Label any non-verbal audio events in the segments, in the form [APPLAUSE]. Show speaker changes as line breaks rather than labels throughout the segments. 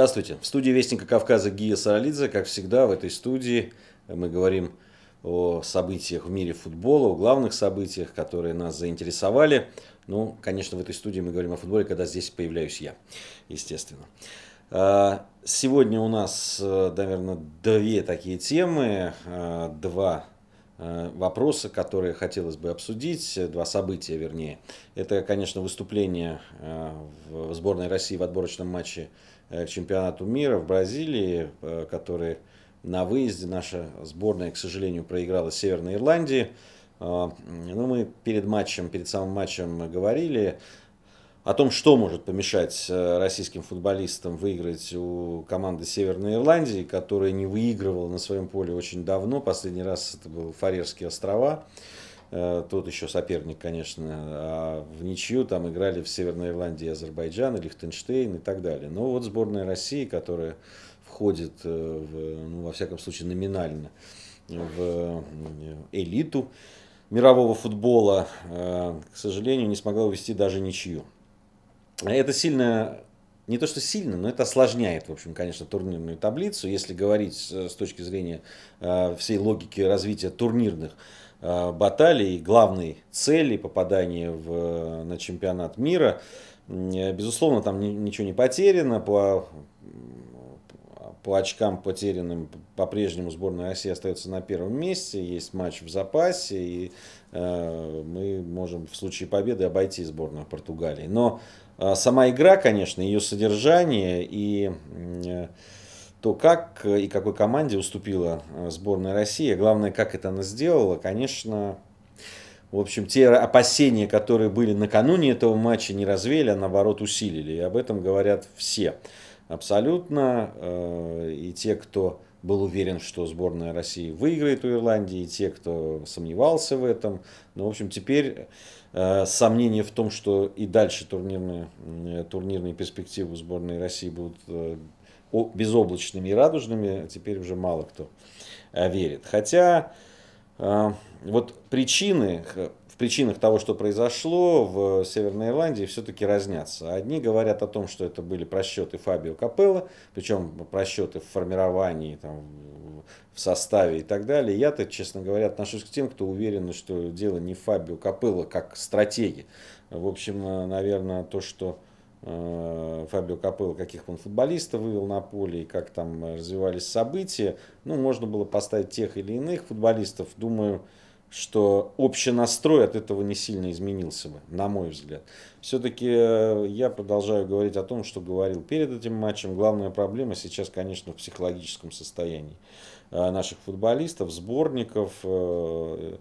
Здравствуйте. В студии Вестника Кавказа Гия Саралидзе. Как всегда, в этой студии мы говорим о событиях в мире футбола, о главных событиях, которые нас заинтересовали. Ну, конечно, в этой студии мы говорим о футболе, когда здесь появляюсь я, естественно. А, сегодня у нас, э, наверное, две такие темы, а, два Э, вопросы, которые хотелось бы обсудить, э, два события вернее. Это, конечно, выступление э, в сборной России в отборочном матче к чемпионату мира в Бразилии, который на выезде наша сборная, к сожалению, проиграла Северной Ирландии. Но ну, мы перед матчем, перед самым матчем говорили о том, что может помешать э, российским футболистам выиграть у команды Северной Ирландии, которая не выигрывала на своем поле очень давно. Последний раз это был Фарерские острова. Э, тот еще соперник, конечно. А в ничью там играли в Северной Ирландии Азербайджан, Лихтенштейн и так далее. Но вот сборная России, которая входит, э, в, ну, во всяком случае, номинально в элиту мирового футбола, к сожалению, не смогла увести даже ничью это сильно не то что сильно, но это осложняет, в общем, конечно, турнирную таблицу. Если говорить с точки зрения э, всей логики развития турнирных э, баталий, главной цели попадания в, на чемпионат мира, безусловно, там ничего не потеряно. По, по очкам потерянным по-прежнему сборная России остается на первом месте. Есть матч в запасе, и э, мы можем в случае победы обойти сборную Португалии. Но а, сама игра, конечно, ее содержание и э, то, как э, и какой команде уступила э, сборная России, главное, как это она сделала, конечно, в общем, те опасения, которые были накануне этого матча, не развеяли, а наоборот усилили. И об этом говорят все абсолютно. И те, кто был уверен, что сборная России выиграет у Ирландии, и те, кто сомневался в этом. Но, в общем, теперь э, сомнения в том, что и дальше турнирные, э, турнирные перспективы сборной России будут э, о, безоблачными и радужными, теперь уже мало кто э, верит. Хотя э, вот причины причинах того, что произошло в Северной Ирландии, все-таки разнятся. Одни говорят о том, что это были просчеты Фабио Капелла, причем просчеты в формировании, там, в составе и так далее. Я-то, честно говоря, отношусь к тем, кто уверен, что дело не Фабио Капелло как стратеги. В общем, э, наверное, то, что э, Фабио Капелло, каких он футболистов вывел на поле и как там развивались события. Ну, можно было поставить тех или иных футболистов. Думаю, что общий настрой от этого не сильно изменился бы, на мой взгляд. Все-таки э, я продолжаю говорить о том, что говорил перед этим матчем. Главная проблема сейчас, конечно, в психологическом состоянии э, наших футболистов, сборников. Э,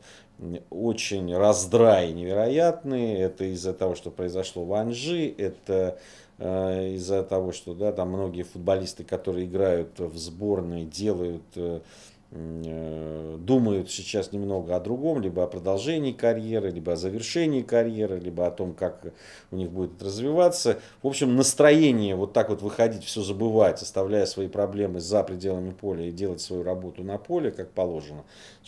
очень раздрай невероятный. Это из-за того, что произошло в Анжи, это из-за того, что да, там многие футболисты, которые играют в сборной, делают Э, думают сейчас немного о другом, либо о продолжении карьеры, либо о завершении карьеры, либо о том, как у них будет развиваться. В общем, настроение вот так вот выходить, все забывать, оставляя свои проблемы за пределами поля и делать свою работу на поле, как положено,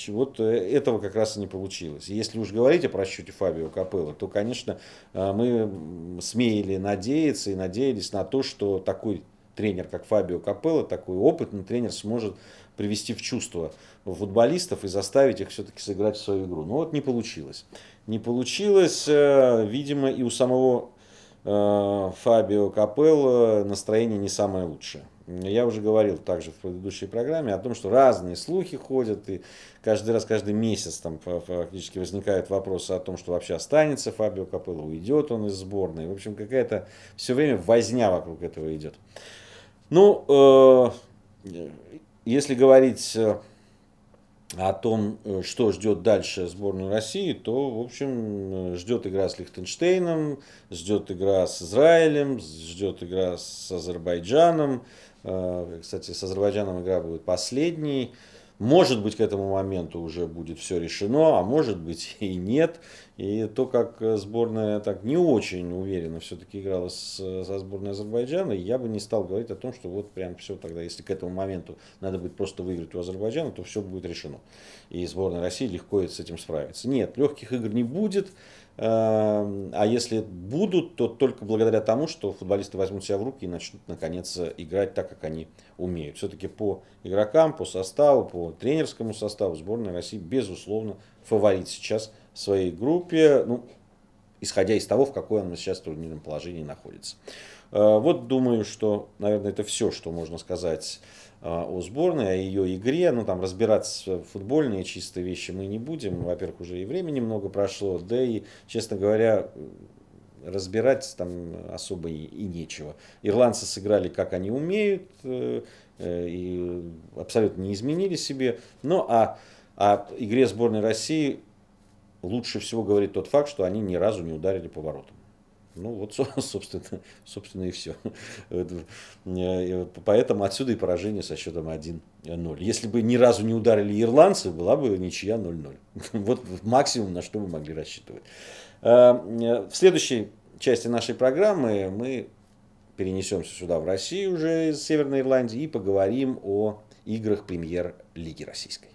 Вот э, этого как раз и не получилось. Если уж говорить о просчете Фабио Капелло, то, конечно, э, мы смеяли надеяться и надеялись на то, что такой тренер, как Фабио Капелло, такой опытный тренер сможет привести в чувство футболистов и заставить их все-таки сыграть в свою игру. Но ну вот не получилось. Не получилось, э, видимо, и у самого э, Фабио Капелло настроение не самое лучшее. Я уже говорил также в предыдущей программе о том, что разные слухи ходят, и каждый раз, каждый месяц там фактически возникают вопросы о том, что вообще останется Фабио Капелло, уйдет он из сборной. В общем, какая-то все время возня вокруг этого идет. Ну, э, если говорить э, о том, э, что ждет дальше сборную России, то, в общем, э, ждет игра с Лихтенштейном, ждет игра с Израилем, ждет игра с Азербайджаном. Кстати, с Азербайджаном игра будет последней. Может быть, к этому моменту уже будет все решено, а может быть [LAUGHS] и нет. И то, как э, сборная так не очень уверенно все-таки играла с, э, со сборной Азербайджана, я бы не стал говорить о том, что вот прям все тогда, если к этому моменту надо будет просто выиграть у Азербайджана, то все будет решено. И сборная России легко с этим справится. Нет, легких игр не будет. Эм, а если будут, то только благодаря тому, что футболисты возьмут себя в руки и начнут, наконец, играть так, как они умеют. Все-таки по игрокам, по составу, по тренерскому составу сборная России, безусловно, фаворит сейчас в своей группе, ну, исходя из того, в какой она сейчас в турнирном положении находится. Э, вот думаю, что, наверное, это все, что можно сказать а, о сборной, о ее игре. Ну, там разбираться футбольные чистые вещи мы не будем. Во-первых, уже и времени много прошло. Да и, честно говоря, разбирать там особо и, и нечего. Ирландцы сыграли, как они умеют, э, э, и абсолютно не изменили себе. Ну, а о игре сборной России лучше всего говорит тот факт, что они ни разу не ударили по воротам. Ну вот, [LAUGHS] собственно, собственно и все. Э, поэтому отсюда и поражение со счетом 1-0. Если бы ни разу не ударили ирландцы, была бы ничья 0-0. [LAUGHS] Вот максимум, на что мы могли рассчитывать. Э, э, в следующей части нашей программы мы перенесемся сюда, в Россию уже, из Северной Ирландии, и поговорим о играх премьер-лиги российской.